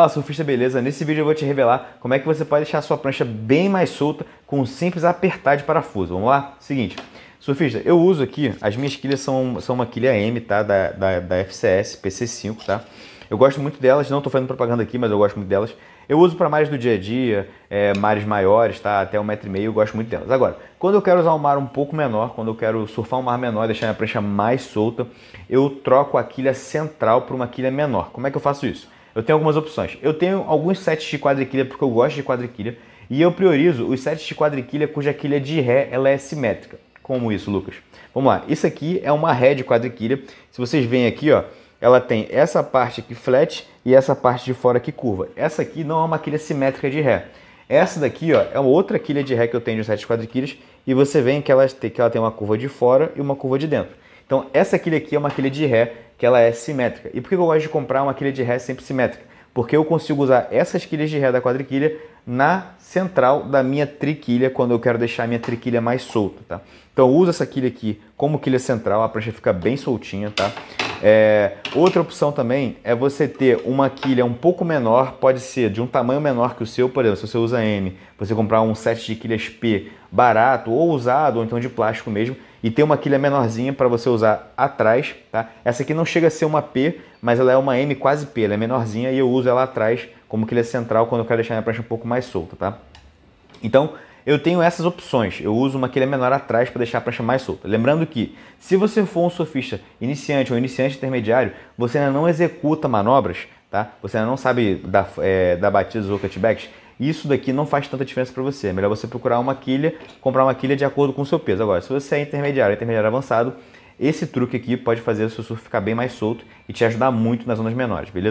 Fala surfista, beleza? Nesse vídeo eu vou te revelar como é que você pode deixar sua prancha bem mais solta com um simples apertar de parafuso. Vamos lá? Seguinte, surfista, eu uso aqui, as minhas quilhas são, são uma quilha M, tá? Da, da, da FCS, PC5, tá? Eu gosto muito delas, não estou fazendo propaganda aqui, mas eu gosto muito delas. Eu uso para mares do dia a dia, é, mares maiores, tá? Até um metro e meio, eu gosto muito delas. Agora, quando eu quero usar um mar um pouco menor, quando eu quero surfar um mar menor, deixar minha prancha mais solta, eu troco a quilha central por uma quilha menor. Como é que eu faço isso? eu tenho algumas opções. Eu tenho alguns sets de quadriquilha porque eu gosto de quadriquilha e eu priorizo os sets de quadriquilha cuja quilha de ré ela é simétrica. Como isso, Lucas? Vamos lá. Isso aqui é uma ré de quadriquilha. Se vocês veem aqui, ó, ela tem essa parte aqui flat e essa parte de fora que curva. Essa aqui não é uma quilha simétrica de ré. Essa daqui ó, é uma outra quilha de ré que eu tenho de de quadriquilhas e você vê que ela tem uma curva de fora e uma curva de dentro. Então essa quilha aqui é uma quilha de ré que ela é simétrica. E por que eu gosto de comprar uma quilha de ré sempre simétrica? Porque eu consigo usar essas quilhas de ré da quadriquilha na central da minha triquilha quando eu quero deixar a minha triquilha mais solta, tá? Então usa essa quilha aqui como quilha central, a prancha fica bem soltinha, tá? É, outra opção também é você ter uma quilha um pouco menor, pode ser de um tamanho menor que o seu, por exemplo, se você usa M, você comprar um set de quilhas P barato ou usado, ou então de plástico mesmo, e ter uma quilha menorzinha para você usar atrás, tá? Essa aqui não chega a ser uma P, mas ela é uma M quase P, ela é menorzinha e eu uso ela atrás como quilha central quando eu quero deixar minha prancha um pouco mais solta, tá? Então, eu tenho essas opções. Eu uso uma que é menor atrás para deixar a prancha mais solta. Lembrando que, se você for um surfista iniciante ou iniciante intermediário, você ainda não executa manobras, tá? Você ainda não sabe dar, é, dar batidas ou cutbacks. Isso daqui não faz tanta diferença para você. É melhor você procurar uma quilha, comprar uma quilha de acordo com o seu peso. Agora, se você é intermediário, intermediário avançado, esse truque aqui pode fazer o seu surf ficar bem mais solto e te ajudar muito nas ondas menores, beleza?